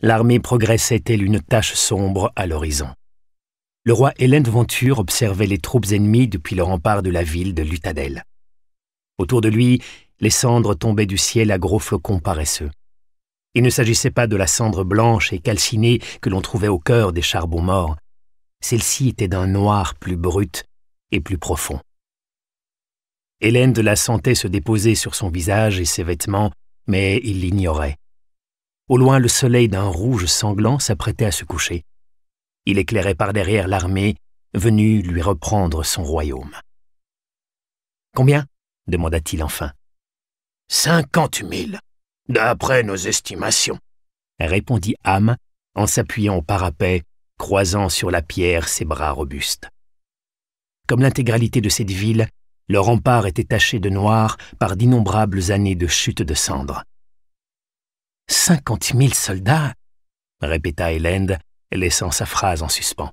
L'armée progressait telle une tache sombre à l'horizon. Le roi Hélène Venture observait les troupes ennemies depuis le rempart de la ville de Lutadel. Autour de lui, les cendres tombaient du ciel à gros flocons paresseux. Il ne s'agissait pas de la cendre blanche et calcinée que l'on trouvait au cœur des charbons morts. Celle-ci était d'un noir plus brut et plus profond. Hélène de la sentait se déposer sur son visage et ses vêtements, mais il l'ignorait. Au loin, le soleil d'un rouge sanglant s'apprêtait à se coucher. Il éclairait par derrière l'armée venue lui reprendre son royaume. Combien demanda-t-il enfin. Cinquante mille, d'après nos estimations, répondit Ham en s'appuyant au parapet, croisant sur la pierre ses bras robustes. Comme l'intégralité de cette ville, le rempart était taché de noir par d'innombrables années de chutes de cendres. Cinquante mille soldats répéta Hélène, laissant sa phrase en suspens.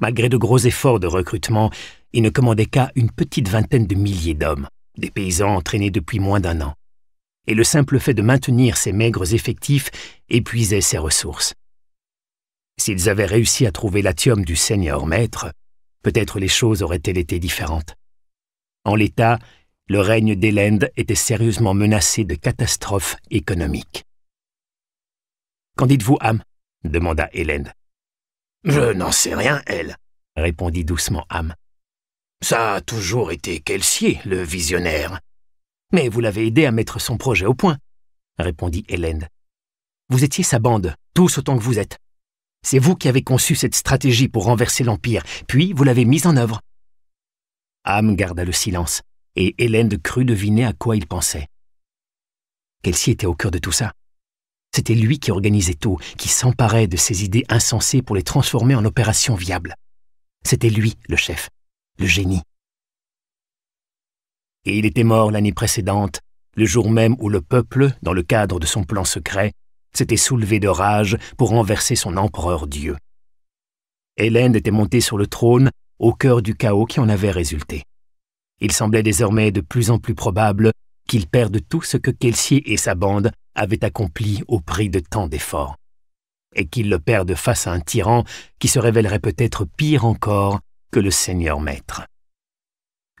Malgré de gros efforts de recrutement, il ne commandait qu'à une petite vingtaine de milliers d'hommes, des paysans entraînés depuis moins d'un an. Et le simple fait de maintenir ces maigres effectifs épuisait ses ressources. S'ils avaient réussi à trouver l'atium du seigneur maître, peut-être les choses auraient-elles été différentes. En l'état, le règne d'Hélène était sérieusement menacé de catastrophes économiques. Qu'en dites-vous, Ham demanda Hélène. Je n'en sais rien, elle, répondit doucement Ham. Ça a toujours été Kelsier, le visionnaire. Mais vous l'avez aidé à mettre son projet au point, répondit Hélène. Vous étiez sa bande, tous autant que vous êtes. C'est vous qui avez conçu cette stratégie pour renverser l'Empire, puis vous l'avez mise en œuvre. Ham garda le silence et Hélène crut deviner à quoi il pensait. s'y était au cœur de tout ça. C'était lui qui organisait tout, qui s'emparait de ses idées insensées pour les transformer en opérations viables. C'était lui, le chef, le génie. Et il était mort l'année précédente, le jour même où le peuple, dans le cadre de son plan secret, s'était soulevé de rage pour renverser son empereur-dieu. Hélène était montée sur le trône au cœur du chaos qui en avait résulté. Il semblait désormais de plus en plus probable qu'il perde tout ce que Kelsier et sa bande avaient accompli au prix de tant d'efforts, et qu'il le perde face à un tyran qui se révélerait peut-être pire encore que le seigneur maître.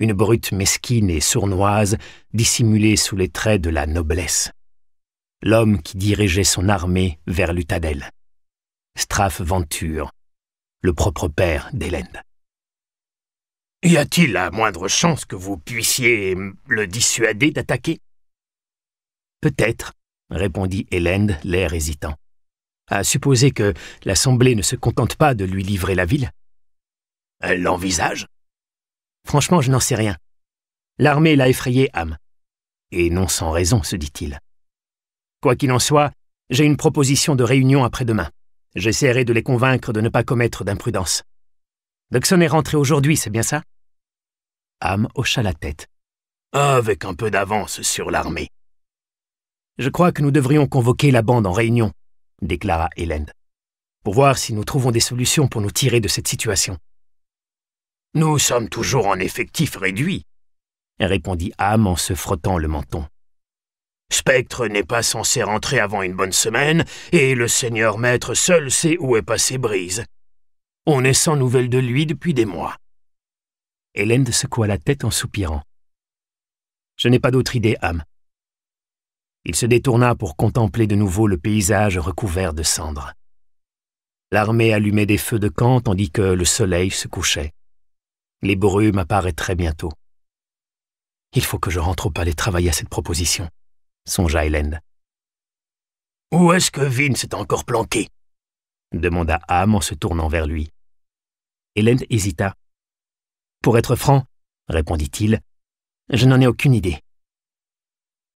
Une brute mesquine et sournoise dissimulée sous les traits de la noblesse. L'homme qui dirigeait son armée vers l'utadelle, Straff Venture, le propre père d'Hélène. Y a-t-il la moindre chance que vous puissiez le dissuader d'attaquer Peut-être, répondit Hélène, l'air hésitant. À supposer que l'Assemblée ne se contente pas de lui livrer la ville Elle l'envisage Franchement, je n'en sais rien. L'armée l'a effrayé, âme. Et non sans raison, se dit-il. Quoi qu'il en soit, j'ai une proposition de réunion après-demain. J'essaierai de les convaincre de ne pas commettre d'imprudence. Duxon est rentré aujourd'hui, c'est bien ça Ham hocha la tête. Avec un peu d'avance sur l'armée. Je crois que nous devrions convoquer la bande en réunion, déclara Hélène, pour voir si nous trouvons des solutions pour nous tirer de cette situation. Nous sommes toujours en effectif réduit, répondit Ham en se frottant le menton. Spectre n'est pas censé rentrer avant une bonne semaine, et le seigneur maître seul sait où est passé Brise. On est sans nouvelles de lui depuis des mois. Hélène secoua la tête en soupirant. Je n'ai pas d'autre idée, âme. Il se détourna pour contempler de nouveau le paysage recouvert de cendres. L'armée allumait des feux de camp tandis que le soleil se couchait. Les brumes apparaîtraient bientôt. Il faut que je rentre au palais travailler à cette proposition, songea Hélène. Où est-ce que Vin s'est encore planté demanda Ham en se tournant vers lui. Hélène hésita. Pour être franc, répondit-il, je n'en ai aucune idée.